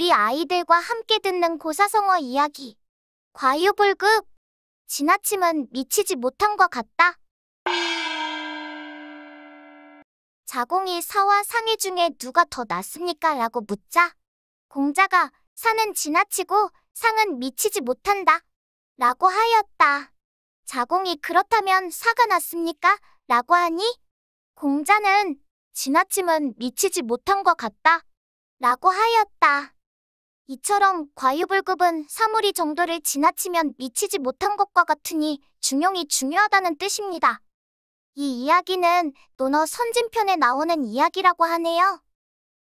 우리 아이들과 함께 듣는 고사성어 이야기. 과유불급. 지나침은 미치지 못한 것 같다. 자공이 사와 상의 중에 누가 더 낫습니까? 라고 묻자. 공자가 사는 지나치고 상은 미치지 못한다. 라고 하였다. 자공이 그렇다면 사가 낫습니까? 라고 하니 공자는 지나침은 미치지 못한 것 같다. 라고 하였다. 이처럼 과유불급은 사물이 정도를 지나치면 미치지 못한 것과 같으니 중용이 중요하다는 뜻입니다. 이 이야기는 논어 선진편에 나오는 이야기라고 하네요.